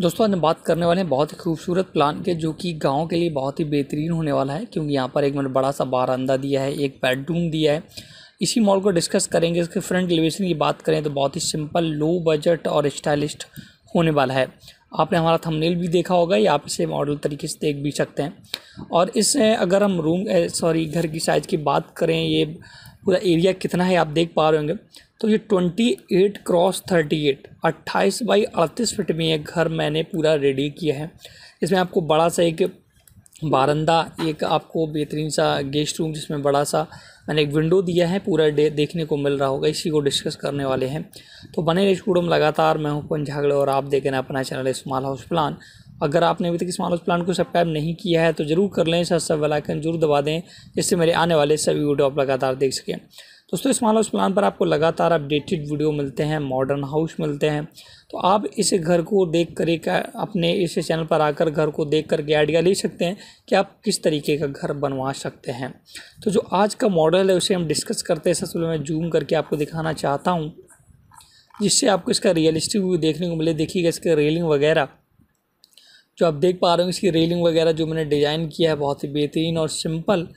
दोस्तों आज हम बात करने वाले हैं बहुत ही खूबसूरत प्लान के जो कि गांव के लिए बहुत ही बेहतरीन होने वाला है क्योंकि यहाँ पर एक मैंने बड़ा सा बारंदा दिया है एक बेडरूम दिया है इसी मॉल को डिस्कस करेंगे इसके फ्रंट एलिवेशन की बात करें तो बहुत ही सिंपल लो बजट और स्टाइलिश होने वाला है आपने हमारा थंबनेल भी देखा होगा या आप इसे मॉडल तरीके से देख भी सकते हैं और इस अगर हम रूम सॉरी घर की साइज़ की बात करें ये पूरा एरिया कितना है आप देख पा रहे होंगे तो ये twenty eight cross thirty eight अट्ठाईस बाई अड़तीस फिट में एक घर मैंने पूरा रेडी किया है इसमें आपको बड़ा सा एक बारंदा एक आपको बेहतरीन सा गेस्ट रूम जिसमें बड़ा सा मैंने एक विंडो दिया है पूरा डे देखने को मिल रहा होगा इसी को डिस्कस करने वाले हैं तो बने रहे में लगातार मैं हूं पन झागड़े और आप देख रहे हैं अपना चैनल स्मॉल हाउस प्लान अगर आपने अभी तक स्मॉल हाउस प्लान को सब्सक्राइब नहीं किया है तो ज़रूर कर लें साथ सब बेलाइकन जरूर दबा दें जिससे मेरे आने वाले सभी वीडियो आप लगातार देख सकें दोस्तों इस माल हाउस प्लान पर आपको लगातार अपडेटेड वीडियो मिलते हैं मॉडर्न हाउस मिलते हैं तो आप इस घर को देख कर एक अपने इस चैनल पर आकर घर को देख करके आइडिया ले सकते हैं कि आप किस तरीके का घर बनवा सकते हैं तो जो आज का मॉडल है उसे हम डिस्कस करते हैं सबसे मैं जूम करके आपको दिखाना चाहता हूँ जिससे आपको इसका रियलिस्टिक व्यू देखने को मिले देखिएगा इसके रेलिंग वगैरह जो आप देख पा रहे हो इसकी रेलिंग वगैरह जो मैंने डिज़ाइन किया है बहुत ही बेहतरीन और सिंपल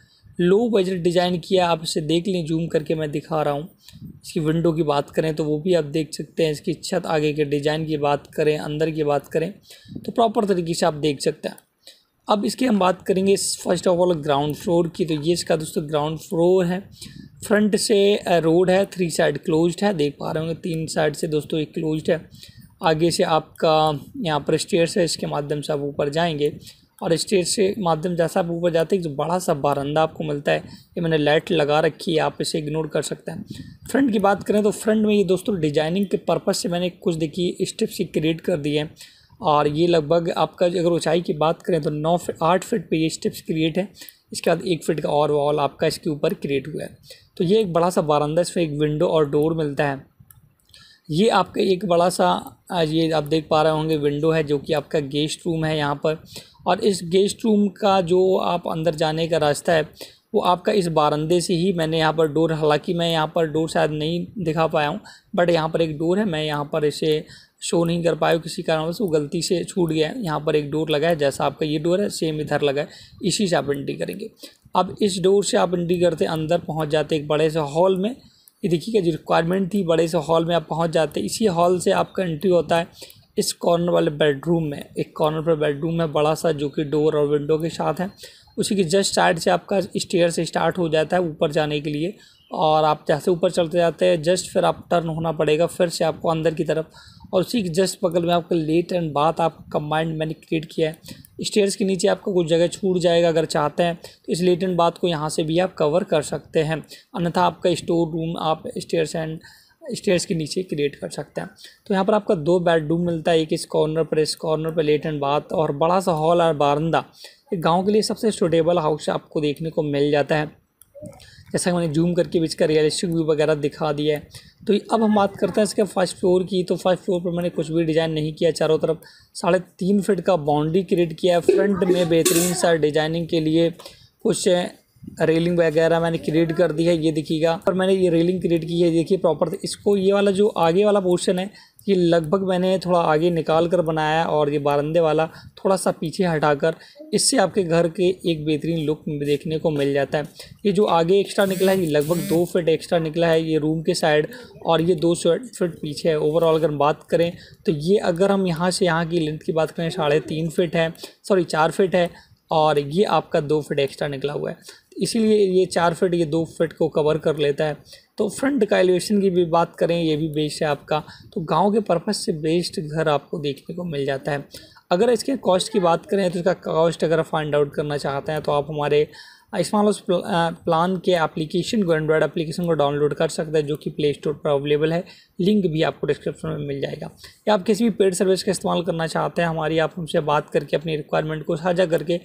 लो बजट डिज़ाइन किया आप इसे देख लें जूम करके मैं दिखा रहा हूँ इसकी विंडो की बात करें तो वो भी आप देख सकते हैं इसकी छत आगे के डिज़ाइन की बात करें अंदर की बात करें तो प्रॉपर तरीके से आप देख सकते हैं अब इसकी हम बात करेंगे first of all ground floor की तो ये इसका दोस्तों ग्राउंड फ्लोर है फ्रंट से रोड है थ्री साइड क्लोज्ड है देख पा रहे होंगे तीन साइड से दोस्तों एक क्लोज्ड है आगे से आपका यहाँ पर स्टेयर्स है इसके माध्यम से आप ऊपर जाएंगे और स्टेज से माध्यम जैसा आप ऊपर जाते हैं जो बड़ा सा बारंदा आपको मिलता है ये मैंने लाइट लगा रखी है आप इसे इग्नोर कर सकते हैं फ्रंट की बात करें तो फ्रंट में ये दोस्तों डिजाइनिंग के पर्पज़ से मैंने कुछ देखिए स्टेप्स ही क्रिएट कर दिए हैं और ये लगभग आपका अगर ऊंचाई की बात करें तो नौ फिट आठ फिट पर ये स्टेप्स क्रिएट है इसके बाद एक फिट का और वॉल आपका इसके ऊपर क्रिएट हुआ है तो ये एक बड़ा सा बारंदा इसमें एक विंडो और डोर मिलता है ये आपका एक बड़ा सा ये आप देख पा रहे होंगे विंडो है जो कि आपका गेस्ट रूम है यहाँ पर और इस गेस्ट रूम का जो आप अंदर जाने का रास्ता है वो आपका इस बारंदे से ही मैंने यहाँ पर डोर हालांकि मैं यहाँ पर डोर शायद नहीं दिखा पाया हूँ बट यहाँ पर एक डोर है मैं यहाँ पर इसे शो नहीं कर पाया किसी कारण वो गलती से छूट गया है यहाँ पर एक डोर लगा है जैसा आपका ये डोर है सेम इधर लगा है इसी से आप एंट्री करेंगे अब इस डोर से आप एंट्री करते अंदर पहुँच जाते एक बड़े से हॉल में ये देखिएगा जो रिक्वायरमेंट थी बड़े से हॉल में आप पहुँच जाते इसी हॉल से आपका एंट्री होता है इस कॉर्नर वाले बेडरूम में एक कॉर्नर पर बेडरूम है बड़ा सा जो कि डोर और विंडो के साथ है उसी के जस्ट साइड से आपका स्टेयर से स्टार्ट हो जाता है ऊपर जाने के लिए और आप जैसे ऊपर चलते जाते हैं जस्ट फिर आप टर्न होना पड़ेगा फिर से आपको अंदर की तरफ और उसी के जस्ट बगल में आपका लेट एंड बात आपका कंबाइंड मैंने क्रिएट किया है स्टेयर्स के नीचे आपका कुछ जगह छूट जाएगा अगर चाहते हैं तो इस लेट एंड बात को यहाँ से भी आप कवर कर सकते हैं अन्यथा आपका स्टोर रूम आप स्टेयर्स एंड स्टेयर्स के नीचे क्रिएट कर सकते हैं तो यहाँ पर आपका दो बेडरूम मिलता है एक इस कॉर्नर पर इस कॉर्नर पर लेट एंड बाथ और बड़ा सा हॉल और बारंदा एक गाँव के लिए सबसे सुटेबल हाउस आपको देखने को मिल जाता है जैसा कि मैंने जूम करके बीच का रियलिस्टिक व्यू वगैरह दिखा दिया है तो अब हम बात करते हैं इसके फर्स्ट फ्लोर की तो फर्स्ट फ्लोर पर मैंने कुछ भी डिज़ाइन नहीं किया चारों तरफ साढ़े तीन फिट का बाउंड्री क्रिएट किया है फ्रंट में बेहतरीन सा डिज़ाइनिंग के लिए कुछ रेलिंग वगैरह मैंने क्रिएट कर दी है ये देखिएगा और मैंने ये रेलिंग क्रिएट की है देखिए प्रॉपर इसको ये वाला जो आगे वाला पोर्शन है ये लगभग मैंने थोड़ा आगे निकाल कर बनाया और ये बारंदे वाला थोड़ा सा पीछे हटाकर इससे आपके घर के एक बेहतरीन लुक देखने को मिल जाता है ये जो आगे एक्स्ट्रा निकला है ये लगभग दो फिट एक्स्ट्रा निकला है ये रूम के साइड और ये दो फिट पीछे है ओवरऑल अगर बात करें तो ये अगर हम यहाँ से यहाँ की लेंथ की बात करें साढ़े तीन फिट है सॉरी चार फिट है और ये आपका दो फिट एक्स्ट्रा निकला हुआ है इसीलिए ये चार फिट ये दो फिट को कवर कर लेता है तो फ्रंट का एलिवेशन की भी बात करें ये भी बेस्ट है आपका तो गांव के पर्पज़ से बेस्ट घर आपको देखने को मिल जाता है अगर इसके कॉस्ट की बात करें तो इसका कॉस्ट अगर फाइंड आउट करना चाहते हैं तो आप हमारे स्मॉलेस्ट प्लान के एप्लीकेशन को एंड्रॉयड एप्लीकेशन को डाउनलोड कर सकता है जो कि प्ले स्टोर पर अवेलेबल है लिंक भी आपको डिस्क्रिप्शन में मिल जाएगा या आप किसी भी पेड सर्विस का इस्तेमाल करना चाहते हैं हमारी आप हमसे बात करके अपनी रिक्वायरमेंट को साझा करके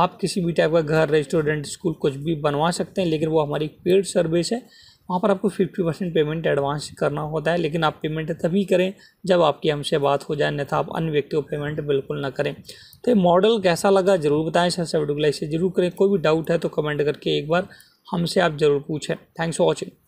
आप किसी भी टाइप का घर रेस्टोरेंट स्कूल कुछ भी बनवा सकते हैं लेकिन वो हमारी पेड सर्विस है वहाँ पर आपको फिफ्टी परसेंट पेमेंट एडवांस करना होता है लेकिन आप पेमेंट तभी करें जब आपकी हमसे बात हो जाए अन्यथा आप अन्य व्यक्ति को पेमेंट बिल्कुल ना करें तो ये मॉडल कैसा लगा ज़रूर बताएं सर सब लाइक से जरूर करें कोई भी डाउट है तो कमेंट करके एक बार हमसे आप ज़रूर पूछें थैंक्स फॉर वॉचिंग